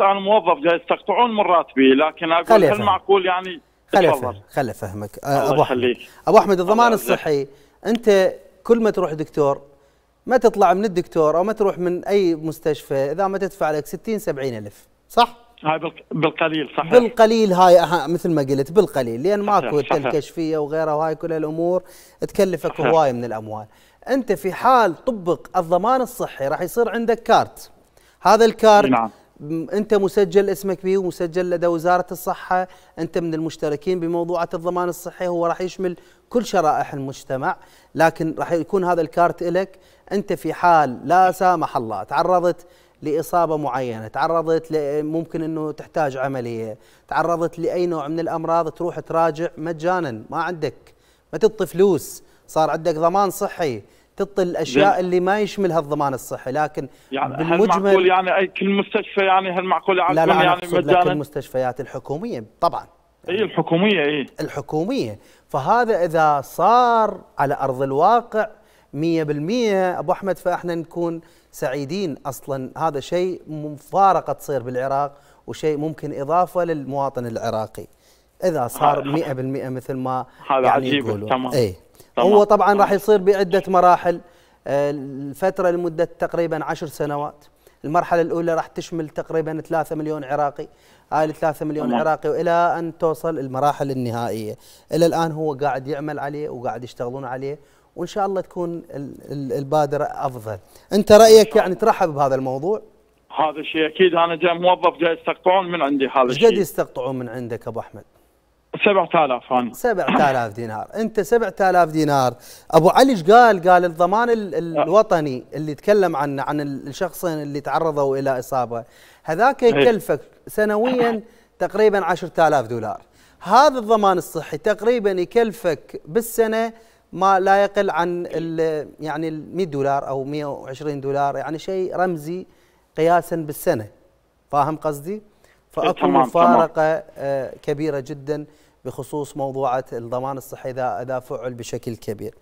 انا موظف جاي يستقطعون من راتبي لكن اقول هل معقول يعني خل خلي افهمك أه، ابو احمد ابو احمد الضمان الصحي انت كل ما تروح دكتور ما تطلع من الدكتور او ما تروح من اي مستشفى اذا ما تدفع لك 60 70 الف صح هاي بالقليل صح بالقليل هاي مثل ما قلت بالقليل لان ماكو الكشفيه وغيرها وهاي كل الامور تكلفك هوايه من الاموال انت في حال طبق الضمان الصحي راح يصير عندك كارت هذا الكارت نعم. انت مسجل اسمك به ومسجل لدى وزاره الصحه انت من المشتركين بموضوعه الضمان الصحي هو راح يشمل كل شرائح المجتمع لكن راح يكون هذا الكارت لك انت في حال لا سامح الله تعرضت لاصابه معينه، تعرضت ممكن انه تحتاج عمليه، تعرضت لاي نوع من الامراض تروح تراجع مجانا ما عندك ما تعطي فلوس، صار عندك ضمان صحي، تطل الاشياء اللي ما يشملها الضمان الصحي لكن يعني بالمجمل هل معقول يعني اي كل مستشفى يعني هل معقول لا لا يعني مجانا المستشفيات الحكوميه طبعا اي الحكوميه اي الحكوميه فهذا اذا صار على ارض الواقع 100% ابو احمد فاحنا نكون سعيدين اصلا هذا شيء مفارقه تصير بالعراق وشيء ممكن اضافه للمواطن العراقي اذا صار 100% مثل ما هذا يعني عجيب تمام اي طبعاً. هو طبعا راح يصير بعده مراحل آه، الفتره لمده تقريبا عشر سنوات المرحله الاولى راح تشمل تقريبا 3 مليون عراقي هاي 3 مليون طبعاً. عراقي والى ان توصل المراحل النهائيه الى الان هو قاعد يعمل عليه وقاعد يشتغلون عليه وان شاء الله تكون البادره افضل انت رايك يعني ترحب بهذا الموضوع هذا الشيء اكيد انا جاي موظف جاي يستقطعون من عندي هذا الشيء جاي قد يستقطعون من عندك ابو احمد 7000 انا 7000 دينار انت 7000 دينار ابو علي ايش قال قال الضمان ال آه. الوطني اللي تكلم عنه عن الشخصين اللي تعرضوا الى اصابه هذاك إيه. يكلفك سنويا تقريبا 10000 دولار هذا الضمان الصحي تقريبا يكلفك بالسنه ما لا يقل عن ال يعني ال 100 دولار او 120 دولار يعني شيء رمزي قياسا بالسنه فاهم قصدي؟ فاكو مفارقه آه، كبيره جدا بخصوص موضوعات الضمان الصحي إذا فعل بشكل كبير